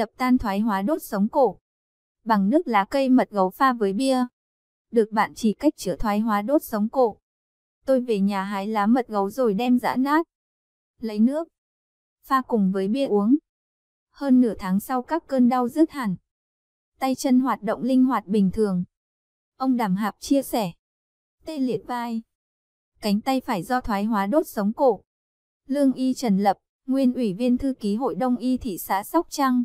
đập tan thoái hóa đốt sống cổ. Bằng nước lá cây mật gấu pha với bia. Được bạn chỉ cách chữa thoái hóa đốt sống cổ. Tôi về nhà hái lá mật gấu rồi đem giã nát. Lấy nước. Pha cùng với bia uống. Hơn nửa tháng sau các cơn đau dứt hẳn. Tay chân hoạt động linh hoạt bình thường. Ông Đàm Hạp chia sẻ. Tê liệt vai. Cánh tay phải do thoái hóa đốt sống cổ. Lương Y Trần Lập, nguyên ủy viên thư ký hội Đông Y thị xã Sóc Trăng,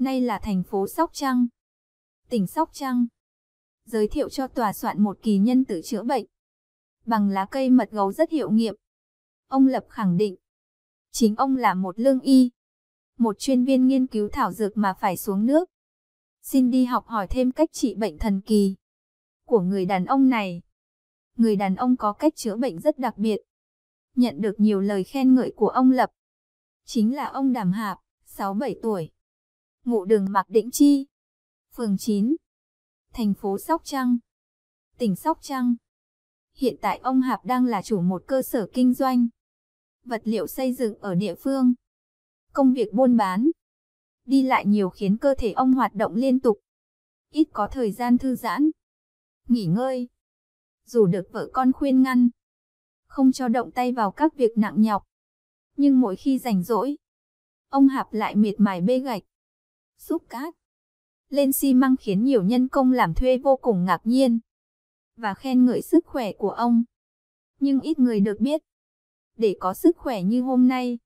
nay là thành phố Sóc Trăng, tỉnh Sóc Trăng. Giới thiệu cho tòa soạn một kỳ nhân tự chữa bệnh. Bằng lá cây mật gấu rất hiệu nghiệm. Ông Lập khẳng định, chính ông là một lương y, một chuyên viên nghiên cứu thảo dược mà phải xuống nước. Xin đi học hỏi thêm cách trị bệnh thần kỳ của người đàn ông này. Người đàn ông có cách chữa bệnh rất đặc biệt. Nhận được nhiều lời khen ngợi của ông Lập. Chính là ông Đàm Hạp, 6-7 tuổi ngụ đường Mạc Đĩnh Chi, phường 9, thành phố Sóc Trăng, tỉnh Sóc Trăng. Hiện tại ông Hạp đang là chủ một cơ sở kinh doanh, vật liệu xây dựng ở địa phương. Công việc buôn bán, đi lại nhiều khiến cơ thể ông hoạt động liên tục, ít có thời gian thư giãn, nghỉ ngơi. Dù được vợ con khuyên ngăn, không cho động tay vào các việc nặng nhọc, nhưng mỗi khi rảnh rỗi, ông Hạp lại miệt mài bê gạch, xúc cát, lên xi măng khiến nhiều nhân công làm thuê vô cùng ngạc nhiên và khen ngợi sức khỏe của ông. Nhưng ít người được biết, để có sức khỏe như hôm nay,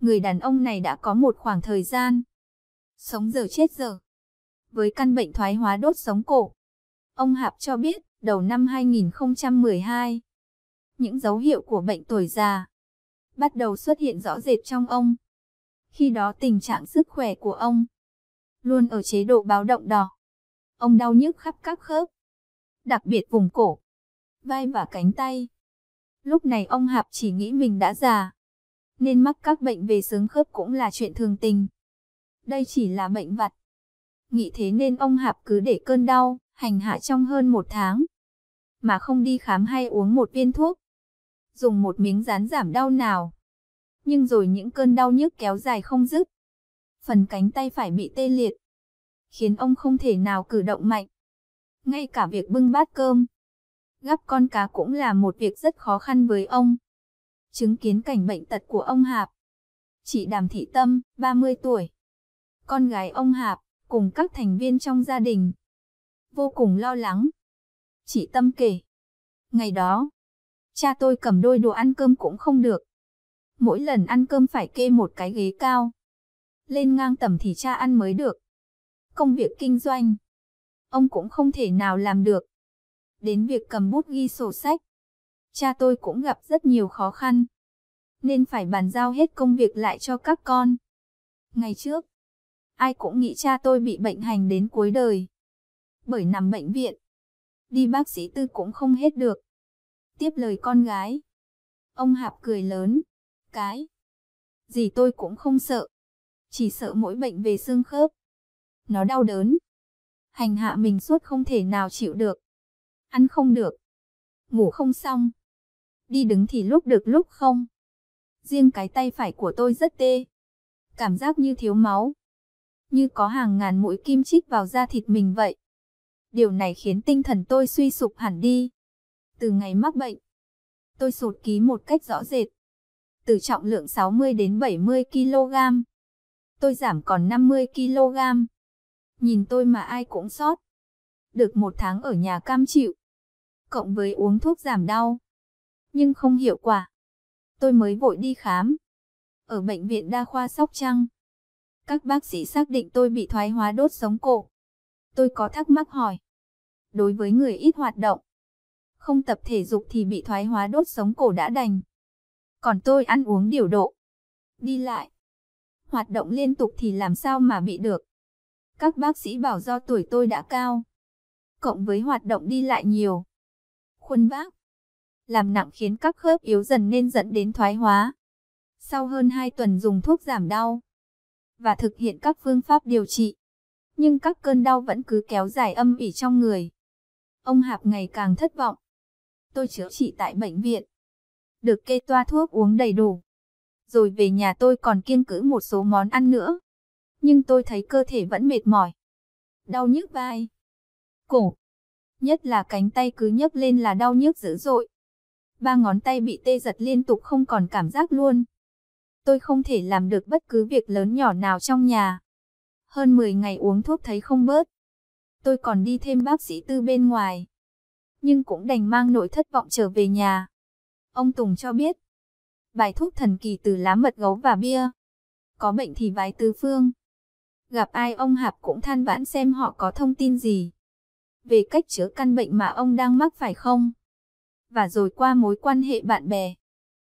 người đàn ông này đã có một khoảng thời gian sống giờ chết giờ với căn bệnh thoái hóa đốt sống cổ. Ông Hạp cho biết, đầu năm 2012, những dấu hiệu của bệnh tuổi già bắt đầu xuất hiện rõ rệt trong ông. Khi đó tình trạng sức khỏe của ông luôn ở chế độ báo động đỏ. Ông đau nhức khắp các khớp, đặc biệt vùng cổ, vai và cánh tay. Lúc này ông Hạp chỉ nghĩ mình đã già, nên mắc các bệnh về xương khớp cũng là chuyện thường tình. Đây chỉ là bệnh vặt. Nghĩ thế nên ông Hạp cứ để cơn đau, hành hạ trong hơn một tháng. Mà không đi khám hay uống một viên thuốc. Dùng một miếng dán giảm đau nào. Nhưng rồi những cơn đau nhức kéo dài không dứt, phần cánh tay phải bị tê liệt, khiến ông không thể nào cử động mạnh. Ngay cả việc bưng bát cơm, gắp con cá cũng là một việc rất khó khăn với ông. Chứng kiến cảnh bệnh tật của ông Hạp, chị Đàm Thị Tâm, 30 tuổi, con gái ông Hạp, cùng các thành viên trong gia đình, vô cùng lo lắng. Chị Tâm kể, ngày đó, cha tôi cầm đôi đồ ăn cơm cũng không được. Mỗi lần ăn cơm phải kê một cái ghế cao lên ngang tầm thì cha ăn mới được. Công việc kinh doanh, ông cũng không thể nào làm được. Đến việc cầm bút ghi sổ sách, cha tôi cũng gặp rất nhiều khó khăn. Nên phải bàn giao hết công việc lại cho các con. Ngày trước, ai cũng nghĩ cha tôi bị bệnh hành đến cuối đời. Bởi nằm bệnh viện, đi bác sĩ tư cũng không hết được. Tiếp lời con gái, ông Hạp cười lớn, cái gì tôi cũng không sợ chỉ sợ mỗi bệnh về xương khớp. Nó đau đớn. Hành hạ mình suốt không thể nào chịu được. Ăn không được. Ngủ không xong. Đi đứng thì lúc được lúc không. Riêng cái tay phải của tôi rất tê. Cảm giác như thiếu máu. Như có hàng ngàn mũi kim chích vào da thịt mình vậy. Điều này khiến tinh thần tôi suy sụp hẳn đi. Từ ngày mắc bệnh, tôi sụt ký một cách rõ rệt. Từ trọng lượng 60 đến 70 kg, tôi giảm còn 50kg. Nhìn tôi mà ai cũng sót. Được một tháng ở nhà cam chịu. Cộng với uống thuốc giảm đau. Nhưng không hiệu quả. Tôi mới vội đi khám. Ở bệnh viện đa khoa Sóc Trăng. Các bác sĩ xác định tôi bị thoái hóa đốt sống cổ. Tôi có thắc mắc hỏi. Đối với người ít hoạt động, không tập thể dục thì bị thoái hóa đốt sống cổ đã đành. Còn tôi ăn uống điều độ, đi lại, hoạt động liên tục thì làm sao mà bị được. Các bác sĩ bảo do tuổi tôi đã cao, cộng với hoạt động đi lại nhiều. Khuôn vác, làm nặng khiến các khớp yếu dần nên dẫn đến thoái hóa. Sau hơn 2 tuần dùng thuốc giảm đau và thực hiện các phương pháp điều trị, nhưng các cơn đau vẫn cứ kéo dài âm ỉ trong người. Ông Hạp ngày càng thất vọng. Tôi chữa trị tại bệnh viện, được kê toa thuốc uống đầy đủ, rồi về nhà tôi còn kiêng cữ một số món ăn nữa. Nhưng tôi thấy cơ thể vẫn mệt mỏi. Đau nhức vai, cổ, nhất là cánh tay cứ nhấc lên là đau nhức dữ dội. Ba ngón tay bị tê giật liên tục không còn cảm giác luôn. Tôi không thể làm được bất cứ việc lớn nhỏ nào trong nhà. Hơn 10 ngày uống thuốc thấy không bớt. Tôi còn đi thêm bác sĩ tư bên ngoài. Nhưng cũng đành mang nỗi thất vọng trở về nhà. Ông Tùng cho biết, bài thuốc thần kỳ từ lá mật gấu và bia. Có bệnh thì vái tứ phương. Gặp ai ông Hạp cũng than vãn xem họ có thông tin gì. Về cách chữa căn bệnh mà ông đang mắc phải không. Và rồi qua mối quan hệ bạn bè.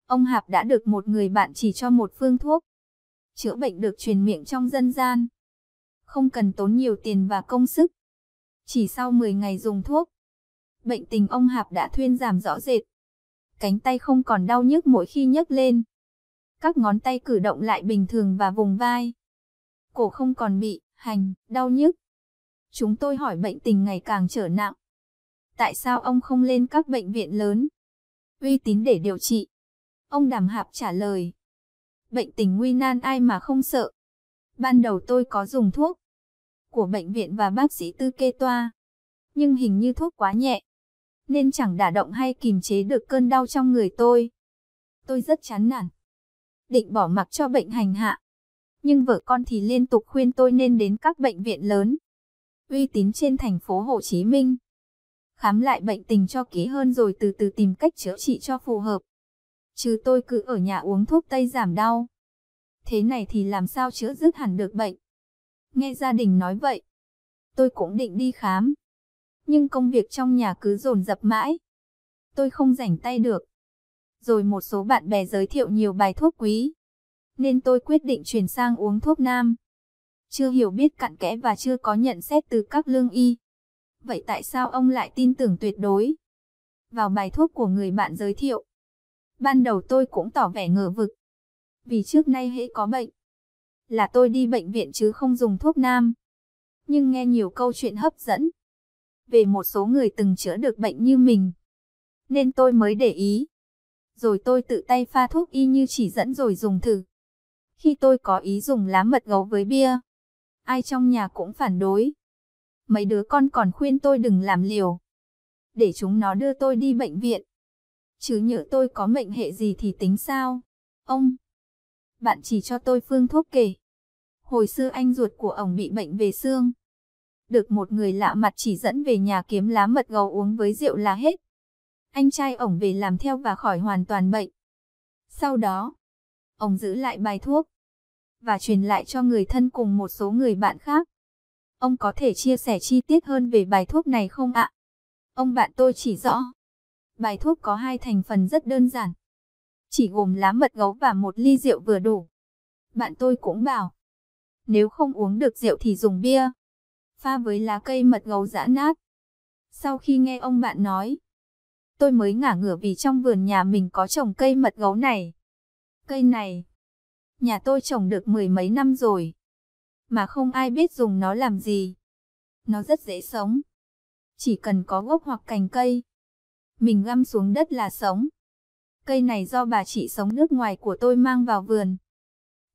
Ông Hạp đã được một người bạn chỉ cho một phương thuốc. Chữa bệnh được truyền miệng trong dân gian. Không cần tốn nhiều tiền và công sức. Chỉ sau 10 ngày dùng thuốc, bệnh tình ông Hạp đã thuyên giảm rõ rệt cánh tay không còn đau nhức mỗi khi nhấc lên. Các ngón tay cử động lại bình thường và vùng vai. Cổ không còn bị, hành, đau nhức. Chúng tôi hỏi bệnh tình ngày càng trở nặng. Tại sao ông không lên các bệnh viện lớn? Uy tín để điều trị. Ông Đàm Hạp trả lời. Bệnh tình nguy nan ai mà không sợ. Ban đầu tôi có dùng thuốc của bệnh viện và bác sĩ tư kê toa. Nhưng hình như thuốc quá nhẹ, nên chẳng đả động hay kìm chế được cơn đau trong người tôi. Tôi rất chán nản, định bỏ mặc cho bệnh hành hạ. Nhưng vợ con thì liên tục khuyên tôi nên đến các bệnh viện lớn, uy tín trên thành phố Hồ Chí Minh. Khám lại bệnh tình cho kỹ hơn rồi từ từ tìm cách chữa trị cho phù hợp. Chứ tôi cứ ở nhà uống thuốc tây giảm đau. Thế này thì làm sao chữa dứt hẳn được bệnh. Nghe gia đình nói vậy, tôi cũng định đi khám nhưng công việc trong nhà cứ dồn dập mãi. Tôi không rảnh tay được. Rồi một số bạn bè giới thiệu nhiều bài thuốc quý, nên tôi quyết định chuyển sang uống thuốc nam. Chưa hiểu biết cặn kẽ và chưa có nhận xét từ các lương y. Vậy tại sao ông lại tin tưởng tuyệt đối vào bài thuốc của người bạn giới thiệu? Ban đầu tôi cũng tỏ vẻ ngờ vực, vì trước nay hễ có bệnh là tôi đi bệnh viện chứ không dùng thuốc nam. Nhưng nghe nhiều câu chuyện hấp dẫn, về một số người từng chữa được bệnh như mình. Nên tôi mới để ý. Rồi tôi tự tay pha thuốc y như chỉ dẫn rồi dùng thử. Khi tôi có ý dùng lá mật gấu với bia, ai trong nhà cũng phản đối. Mấy đứa con còn khuyên tôi đừng làm liều. Để chúng nó đưa tôi đi bệnh viện. Chứ nhỡ tôi có mệnh hệ gì thì tính sao? Ông, bạn chỉ cho tôi phương thuốc kể. Hồi xưa anh ruột của ổng bị bệnh về xương, được một người lạ mặt chỉ dẫn về nhà kiếm lá mật gấu uống với rượu là hết. Anh trai ổng về làm theo và khỏi hoàn toàn bệnh. Sau đó, ổng giữ lại bài thuốc và truyền lại cho người thân cùng một số người bạn khác. Ông có thể chia sẻ chi tiết hơn về bài thuốc này không ạ? Ông bạn tôi chỉ rõ, bài thuốc có hai thành phần rất đơn giản. Chỉ gồm lá mật gấu và một ly rượu vừa đủ. Bạn tôi cũng bảo, nếu không uống được rượu thì dùng bia pha với lá cây mật gấu giã nát. Sau khi nghe ông bạn nói, tôi mới ngả ngửa vì trong vườn nhà mình có trồng cây mật gấu này. Cây này, nhà tôi trồng được mười mấy năm rồi, mà không ai biết dùng nó làm gì. Nó rất dễ sống, chỉ cần có gốc hoặc cành cây, mình găm xuống đất là sống. Cây này do bà chị sống nước ngoài của tôi mang vào vườn.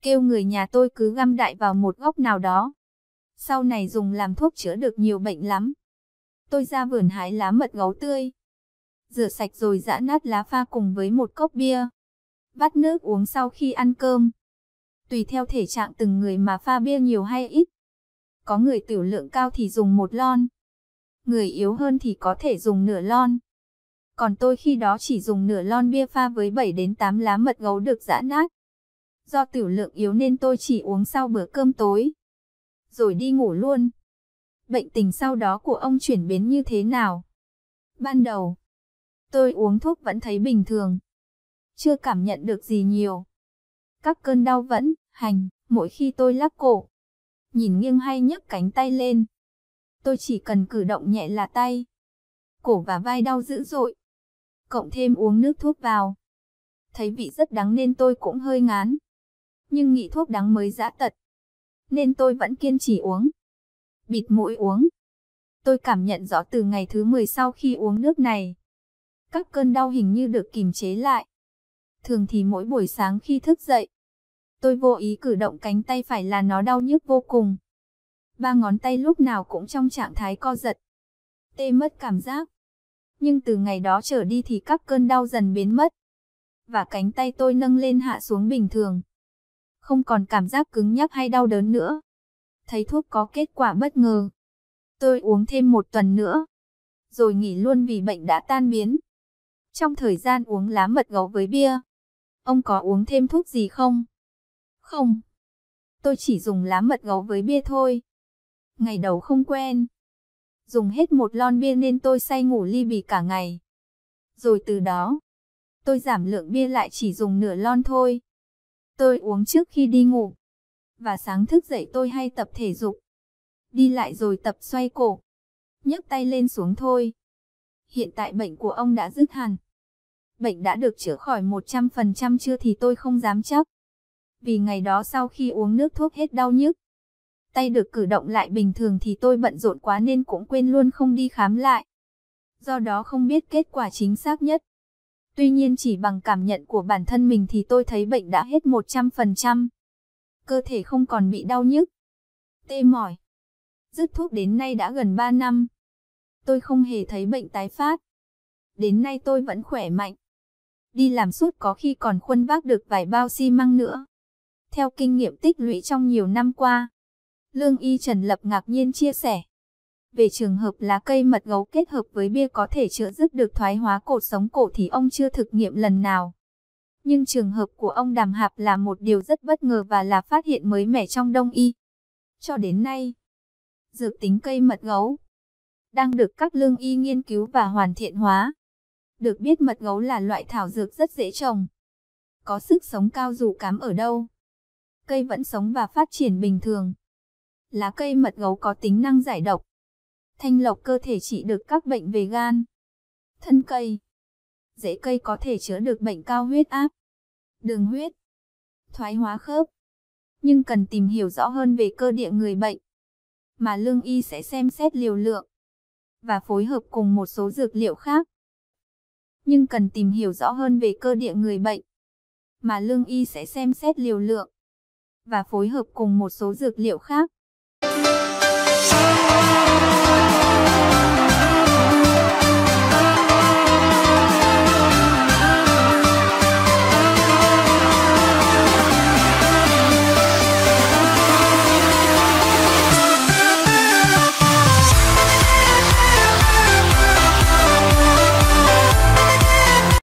Kêu người nhà tôi cứ găm đại vào một góc nào đó sau này dùng làm thuốc chữa được nhiều bệnh lắm. Tôi ra vườn hái lá mật gấu tươi, rửa sạch rồi giã nát lá pha cùng với một cốc bia. Vắt nước uống sau khi ăn cơm. Tùy theo thể trạng từng người mà pha bia nhiều hay ít. Có người tiểu lượng cao thì dùng một lon. Người yếu hơn thì có thể dùng nửa lon. Còn tôi khi đó chỉ dùng nửa lon bia pha với 7 đến 8 lá mật gấu được giã nát. Do tiểu lượng yếu nên tôi chỉ uống sau bữa cơm tối rồi đi ngủ luôn. Bệnh tình sau đó của ông chuyển biến như thế nào? Ban đầu, tôi uống thuốc vẫn thấy bình thường. Chưa cảm nhận được gì nhiều. Các cơn đau vẫn, hành, mỗi khi tôi lắc cổ. Nhìn nghiêng hay nhấc cánh tay lên. Tôi chỉ cần cử động nhẹ là tay. Cổ và vai đau dữ dội. Cộng thêm uống nước thuốc vào. Thấy vị rất đắng nên tôi cũng hơi ngán. Nhưng nghĩ thuốc đắng mới dã tật nên tôi vẫn kiên trì uống. Bịt mũi uống. Tôi cảm nhận rõ từ ngày thứ 10 sau khi uống nước này. Các cơn đau hình như được kìm chế lại. Thường thì mỗi buổi sáng khi thức dậy, tôi vô ý cử động cánh tay phải là nó đau nhức vô cùng. Ba ngón tay lúc nào cũng trong trạng thái co giật. Tê mất cảm giác. Nhưng từ ngày đó trở đi thì các cơn đau dần biến mất. Và cánh tay tôi nâng lên hạ xuống bình thường không còn cảm giác cứng nhắc hay đau đớn nữa. Thấy thuốc có kết quả bất ngờ. Tôi uống thêm một tuần nữa, rồi nghỉ luôn vì bệnh đã tan biến. Trong thời gian uống lá mật gấu với bia, ông có uống thêm thuốc gì không? Không, tôi chỉ dùng lá mật gấu với bia thôi. Ngày đầu không quen. Dùng hết một lon bia nên tôi say ngủ ly bì cả ngày. Rồi từ đó, tôi giảm lượng bia lại chỉ dùng nửa lon thôi. Tôi uống trước khi đi ngủ. Và sáng thức dậy tôi hay tập thể dục. Đi lại rồi tập xoay cổ. nhấc tay lên xuống thôi. Hiện tại bệnh của ông đã dứt hẳn. Bệnh đã được chữa khỏi 100% chưa thì tôi không dám chắc. Vì ngày đó sau khi uống nước thuốc hết đau nhức. Tay được cử động lại bình thường thì tôi bận rộn quá nên cũng quên luôn không đi khám lại. Do đó không biết kết quả chính xác nhất. Tuy nhiên chỉ bằng cảm nhận của bản thân mình thì tôi thấy bệnh đã hết 100%. Cơ thể không còn bị đau nhức, tê mỏi. Dứt thuốc đến nay đã gần 3 năm. Tôi không hề thấy bệnh tái phát. Đến nay tôi vẫn khỏe mạnh. Đi làm suốt có khi còn khuân vác được vài bao xi măng nữa. Theo kinh nghiệm tích lũy trong nhiều năm qua, Lương Y Trần Lập ngạc nhiên chia sẻ. Về trường hợp lá cây mật gấu kết hợp với bia có thể chữa dứt được thoái hóa cột sống cổ thì ông chưa thực nghiệm lần nào. Nhưng trường hợp của ông Đàm Hạp là một điều rất bất ngờ và là phát hiện mới mẻ trong đông y. Cho đến nay, dược tính cây mật gấu đang được các lương y nghiên cứu và hoàn thiện hóa. Được biết mật gấu là loại thảo dược rất dễ trồng, có sức sống cao dù cám ở đâu. Cây vẫn sống và phát triển bình thường. Lá cây mật gấu có tính năng giải độc, Thanh lọc cơ thể trị được các bệnh về gan. Thân cây. Rễ cây có thể chữa được bệnh cao huyết áp, đường huyết, thoái hóa khớp. Nhưng cần tìm hiểu rõ hơn về cơ địa người bệnh. Mà lương y sẽ xem xét liều lượng và phối hợp cùng một số dược liệu khác. Nhưng cần tìm hiểu rõ hơn về cơ địa người bệnh. Mà lương y sẽ xem xét liều lượng và phối hợp cùng một số dược liệu khác.